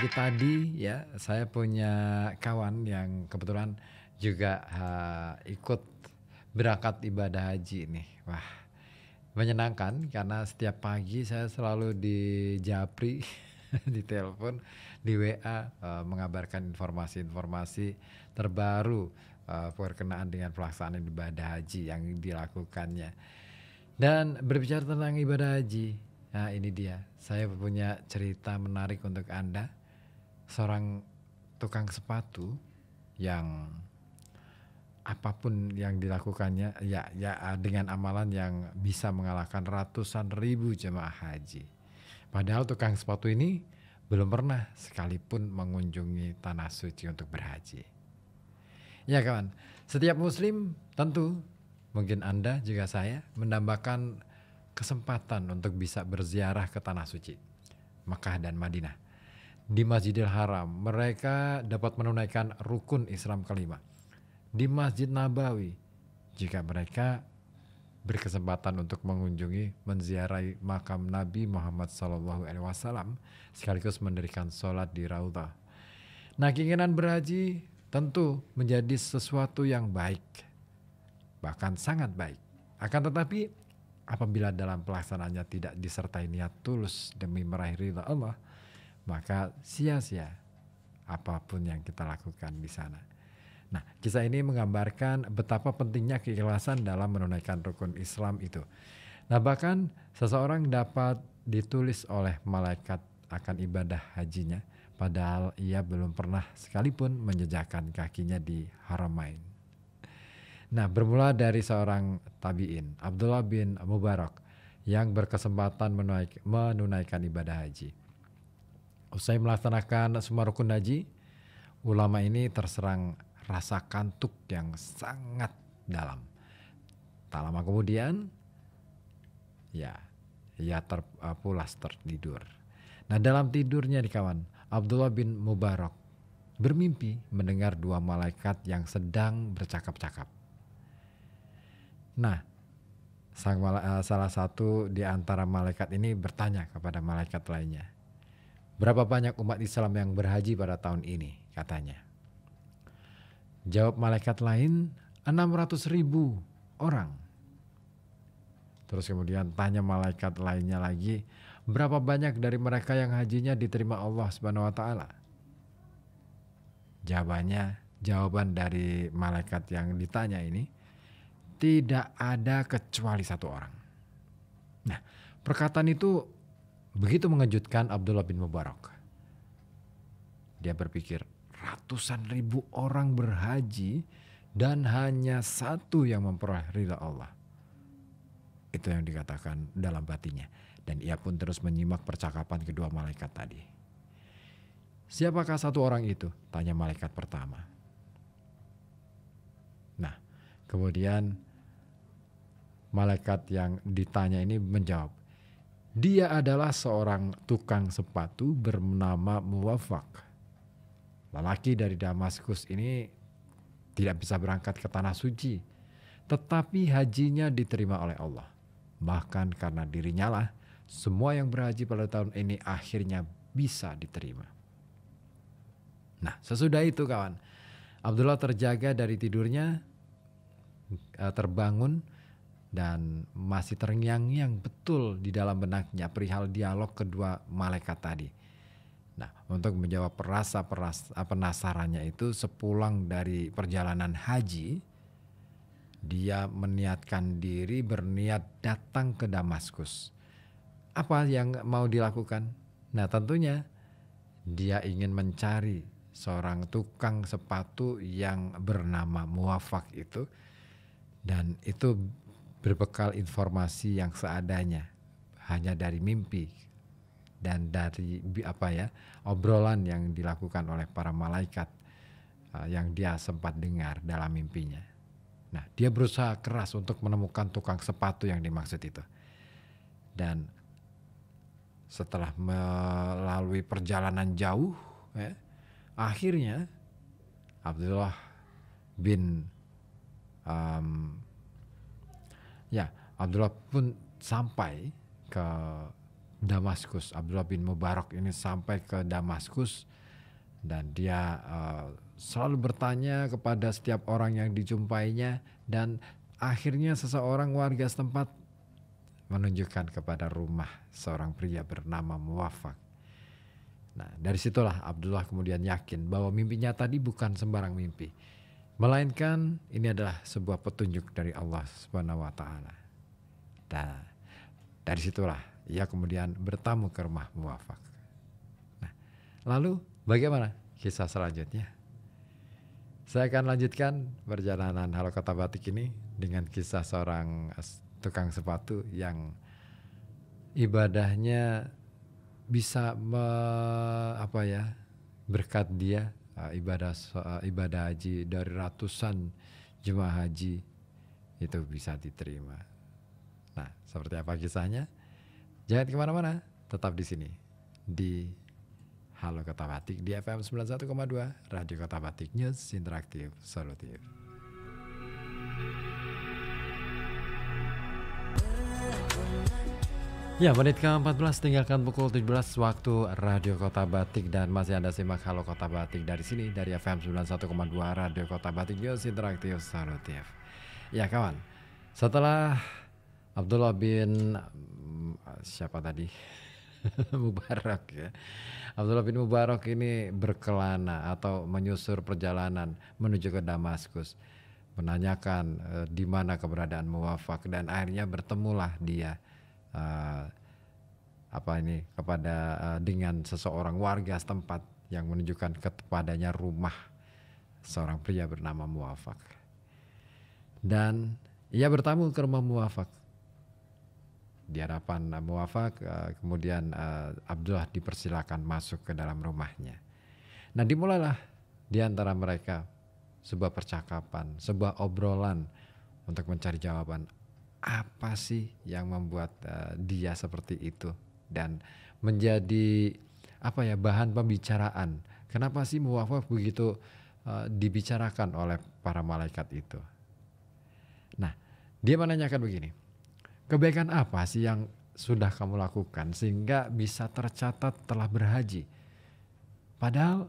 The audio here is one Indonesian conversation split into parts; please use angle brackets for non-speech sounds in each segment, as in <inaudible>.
pagi tadi ya saya punya kawan yang kebetulan juga uh, ikut berangkat ibadah haji nih. Wah, menyenangkan karena setiap pagi saya selalu di japri, <laughs> di telepon, di WA uh, eh, mengabarkan informasi-informasi terbaru uh, eh, perkenaan dengan pelaksanaan ibadah haji yang dilakukannya. Dan berbicara tentang ibadah haji, nah ini dia. Saya punya cerita menarik untuk Anda seorang tukang sepatu yang apapun yang dilakukannya ya ya eh, dengan amalan yang bisa mengalahkan ratusan ribu jemaah haji. Padahal tukang sepatu ini belum pernah sekalipun mengunjungi tanah suci untuk berhaji. Ya kawan, setiap muslim tentu mungkin Anda juga saya menambahkan kesempatan untuk bisa berziarah ke tanah suci Mekah dan Madinah di Masjidil Haram, mereka dapat menunaikan rukun Islam kelima. Di Masjid Nabawi, jika mereka berkesempatan untuk mengunjungi, menziarai makam Nabi Muhammad SAW, sekaligus mendirikan sholat di ra'uta. Nah, keinginan berhaji tentu menjadi sesuatu yang baik, bahkan sangat baik. Akan tetapi, apabila dalam pelaksanaannya tidak disertai niat tulus demi meraih ridha Allah, maka sia-sia apapun yang kita lakukan di sana. Nah, kisah ini menggambarkan betapa pentingnya keikhlasan dalam menunaikan rukun Islam itu. Nah, bahkan seseorang dapat ditulis oleh malaikat akan ibadah hajinya, padahal ia belum pernah sekalipun menjejakkan kakinya di Haramain. Nah, bermula dari seorang tabi'in, Abdullah bin Mubarak, yang berkesempatan menunaikan ibadah haji. Usai melaksanakan semua rukun haji, ulama ini terserang rasa kantuk yang sangat dalam. Tak lama kemudian, ya, ia ya terpulas eh, tertidur. Nah dalam tidurnya nih kawan, Abdullah bin Mubarak bermimpi mendengar dua malaikat yang sedang bercakap-cakap. Nah, sang eh, salah satu di antara malaikat ini bertanya kepada malaikat lainnya, Berapa banyak umat Islam yang berhaji pada tahun ini? Katanya. Jawab malaikat lain, 600 ribu orang. Terus kemudian tanya malaikat lainnya lagi, berapa banyak dari mereka yang hajinya diterima Allah Subhanahu wa taala? Jawabannya, jawaban dari malaikat yang ditanya ini tidak ada kecuali satu orang. Nah, perkataan itu Begitu mengejutkan Abdullah bin Mubarak. Dia berpikir ratusan ribu orang berhaji dan hanya satu yang memperoleh ridha Allah. Itu yang dikatakan dalam batinnya. Dan ia pun terus menyimak percakapan kedua malaikat tadi. Siapakah satu orang itu? Tanya malaikat pertama. Nah, kemudian malaikat yang ditanya ini menjawab, dia adalah seorang tukang sepatu bernama Muwafak. Lelaki dari Damaskus ini tidak bisa berangkat ke tanah suci, tetapi hajinya diterima oleh Allah. Bahkan karena dirinya lah, semua yang berhaji pada tahun ini akhirnya bisa diterima. Nah, sesudah itu kawan, Abdullah terjaga dari tidurnya, eh, terbangun, dan masih terngiang-ngiang betul di dalam benaknya perihal dialog kedua malaikat tadi. Nah, untuk menjawab rasa peras, penasarannya itu sepulang dari perjalanan haji, dia meniatkan diri berniat datang ke Damaskus. Apa yang mau dilakukan? Nah, tentunya dia ingin mencari seorang tukang sepatu yang bernama Muafak itu dan itu berbekal informasi yang seadanya hanya dari mimpi dan dari apa ya obrolan yang dilakukan oleh para malaikat eh, yang dia sempat dengar dalam mimpinya. Nah, dia berusaha keras untuk menemukan tukang sepatu yang dimaksud itu. Dan setelah melalui perjalanan jauh, ya, akhirnya Abdullah bin um, Ya, Abdullah pun sampai ke Damaskus. Abdullah bin Mubarak ini sampai ke Damaskus dan dia uh, selalu bertanya kepada setiap orang yang dijumpainya dan akhirnya seseorang warga setempat menunjukkan kepada rumah seorang pria bernama Muwafak. Nah, dari situlah Abdullah kemudian yakin bahwa mimpinya tadi bukan sembarang mimpi Melainkan ini adalah sebuah petunjuk dari Allah Subhanahu wa taala. Nah, dari situlah ia kemudian bertamu ke rumah muafak. Nah, lalu bagaimana kisah selanjutnya? Saya akan lanjutkan perjalanan Halo Kota Batik ini dengan kisah seorang eh, tukang sepatu yang ibadahnya bisa me, apa ya berkat dia uh, ibadah uh, ibadah haji dari ratusan jemaah haji itu bisa diterima. Nah, seperti apa kisahnya? Jangan kemana-mana, tetap di sini di Halo Kota Batik di FM 91,2 Radio Kota Batik News Interaktif Solutif. Ya, menit ke-14 tinggalkan pukul 17 waktu Radio Kota Batik dan masih Anda simak Halo Kota Batik dari sini dari FM 91,2 Radio Kota Batik News Interaktif Solutif. Ya kawan, setelah Abdullah bin mm, siapa tadi? <laughs> Mubarak ya. Abdullah bin Mubarak ini berkelana atau menyusur perjalanan menuju ke Damaskus menanyakan e, di mana keberadaan Muwafak dan akhirnya bertemulah dia uh, apa ini kepada uh, dengan seseorang warga setempat yang menunjukkan kepadanya rumah seorang pria bernama Muafak. Dan ia bertamu ke rumah Muafak. Di hadapan uh, eh, Muafak, uh, kemudian uh, Abdullah dipersilakan masuk ke dalam rumahnya. Nah dimulailah di antara mereka sebuah percakapan, sebuah obrolan untuk mencari jawaban apa sih yang membuat uh, dia seperti itu dan menjadi apa ya bahan pembicaraan. Kenapa sih muwafaf begitu uh, dibicarakan oleh para malaikat itu? Nah, dia menanyakan begini. Kebaikan apa sih yang sudah kamu lakukan sehingga bisa tercatat telah berhaji? Padahal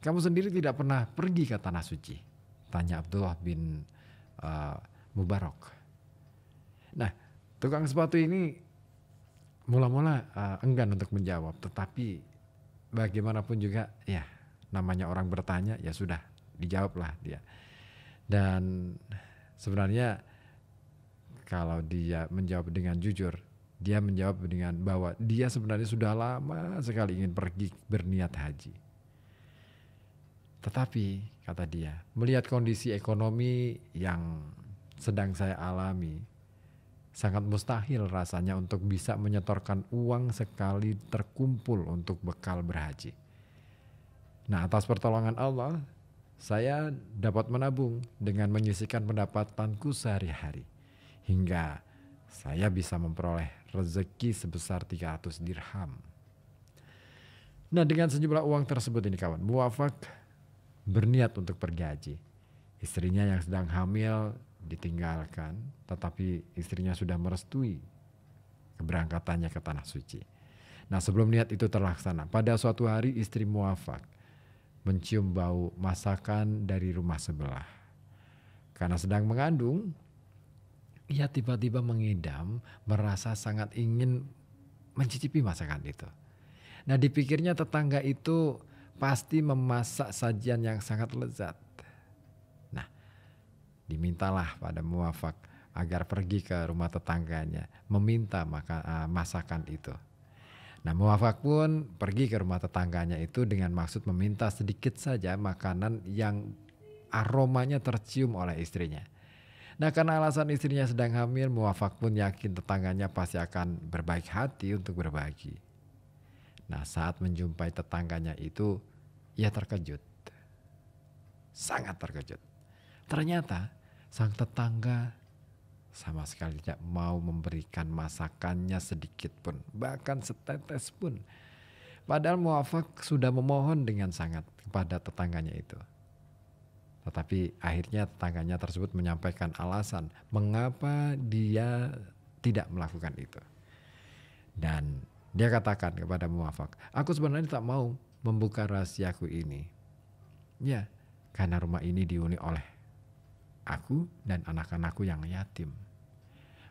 kamu sendiri tidak pernah pergi ke tanah suci. Tanya Abdullah bin uh, Mubarak. Nah, tukang sepatu ini mula-mula uh, enggan untuk menjawab, tetapi bagaimanapun juga ya namanya orang bertanya ya sudah dijawablah dia. Dan sebenarnya kalau dia menjawab dengan jujur, dia menjawab dengan bahwa dia sebenarnya sudah lama sekali ingin pergi berniat haji. Tetapi, kata dia, melihat kondisi ekonomi yang sedang saya alami, Sangat mustahil rasanya untuk bisa menyetorkan uang sekali terkumpul untuk bekal berhaji. Nah, atas pertolongan Allah, saya dapat menabung dengan menyisikan pendapatanku sehari-hari hingga saya bisa memperoleh rezeki sebesar 300 dirham. Nah, dengan sejumlah uang tersebut ini kawan, Muafak berniat untuk pergi haji. Istrinya yang sedang hamil ditinggalkan, tetapi istrinya sudah merestui keberangkatannya ke tanah suci. Nah, sebelum niat itu terlaksana, pada suatu hari istri muafak mencium bau masakan dari rumah sebelah. Karena sedang mengandung, ia tiba-tiba mengidam, merasa sangat ingin mencicipi masakan itu. Nah, dipikirnya tetangga itu pasti memasak sajian yang sangat lezat dimintalah pada muafak agar pergi ke rumah tetangganya meminta maka, uh, masakan itu. Nah muafak pun pergi ke rumah tetangganya itu dengan maksud meminta sedikit saja makanan yang aromanya tercium oleh istrinya. Nah karena alasan istrinya sedang hamil muafak pun yakin tetangganya pasti akan berbaik hati untuk berbagi. Nah saat menjumpai tetangganya itu ia terkejut. Sangat terkejut. Ternyata Sang tetangga sama sekali tidak mau memberikan masakannya sedikit pun, bahkan setetes pun. Padahal Muafak sudah memohon dengan sangat kepada tetangganya itu. Tetapi akhirnya tetangganya tersebut menyampaikan alasan mengapa dia tidak melakukan itu. Dan dia katakan kepada Muafak, aku sebenarnya tak mau membuka rahasiaku ini. Ya, karena rumah ini dihuni oleh aku dan anak-anakku yang yatim.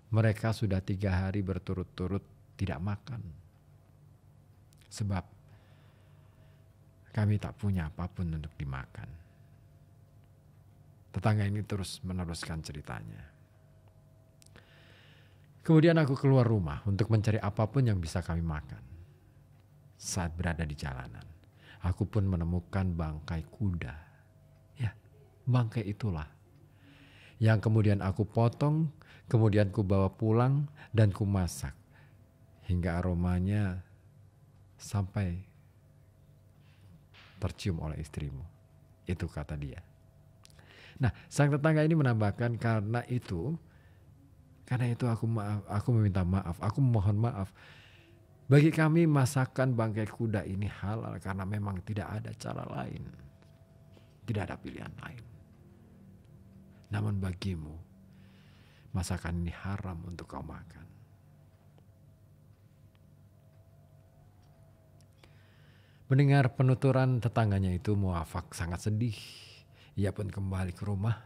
Mereka sudah tiga hari berturut-turut tidak makan. Sebab kami tak punya apapun untuk dimakan. Tetangga ini terus meneruskan ceritanya. Kemudian aku keluar rumah untuk mencari apapun yang bisa kami makan. Saat berada di jalanan, aku pun menemukan bangkai kuda. Ya, bangkai itulah yang kemudian aku potong, kemudian ku bawa pulang dan ku masak hingga aromanya sampai tercium oleh istrimu. Itu kata dia. Nah, sang tetangga ini menambahkan karena itu karena itu aku maaf, aku meminta maaf, aku mohon maaf. Bagi kami masakan bangkai kuda ini halal karena memang tidak ada cara lain. Tidak ada pilihan lain. Namun bagimu, masakan ini haram untuk kau makan. Mendengar penuturan tetangganya itu muafak sangat sedih. Ia pun kembali ke rumah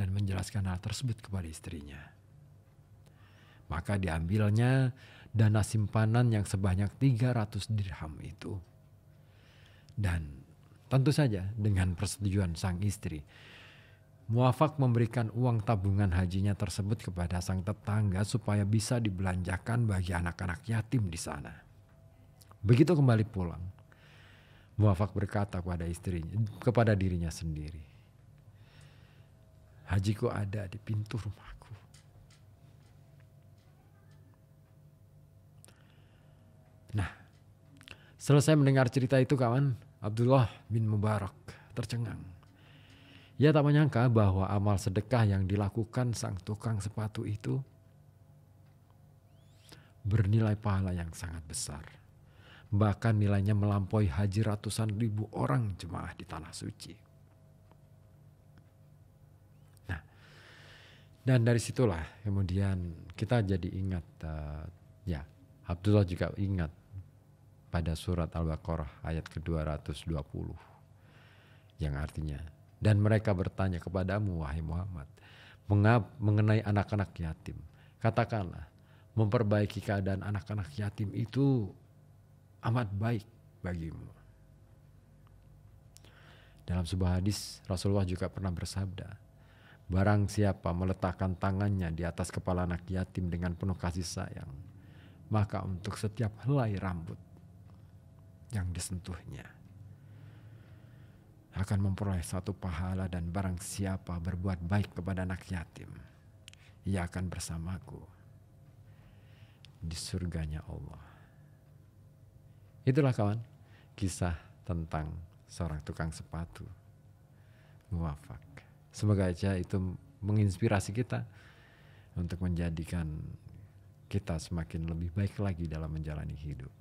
dan menjelaskan hal tersebut kepada istrinya. Maka diambilnya dana simpanan yang sebanyak 300 dirham itu. Dan tentu saja dengan persetujuan sang istri, muafak memberikan uang tabungan hajinya tersebut kepada sang tetangga supaya bisa dibelanjakan bagi anak-anak yatim di sana. Begitu kembali pulang, muafak berkata kepada istrinya, kepada dirinya sendiri, hajiku ada di pintu rumahku. Nah, selesai mendengar cerita itu kawan, Abdullah bin Mubarak tercengang ia tak menyangka bahwa amal sedekah yang dilakukan sang tukang sepatu itu bernilai pahala yang sangat besar. Bahkan nilainya melampaui haji ratusan ribu orang jemaah di tanah suci. Nah, dan dari situlah kemudian kita jadi ingat, uh, ya Abdullah juga ingat pada surat Al-Baqarah ayat ke-220 yang artinya dan mereka bertanya kepadamu, wahai Muhammad, mengenai anak-anak yatim. Katakanlah, memperbaiki keadaan anak-anak yatim itu amat baik bagimu. Dalam sebuah hadis, Rasulullah juga pernah bersabda, Barang siapa meletakkan tangannya di atas kepala anak yatim dengan penuh kasih sayang, maka untuk setiap helai rambut yang disentuhnya, akan memperoleh satu pahala dan barang siapa berbuat baik kepada anak yatim, ia akan bersamaku di surganya Allah. Itulah kawan, kisah tentang seorang tukang sepatu. Muafak. Semoga aja itu menginspirasi kita untuk menjadikan kita semakin lebih baik lagi dalam menjalani hidup.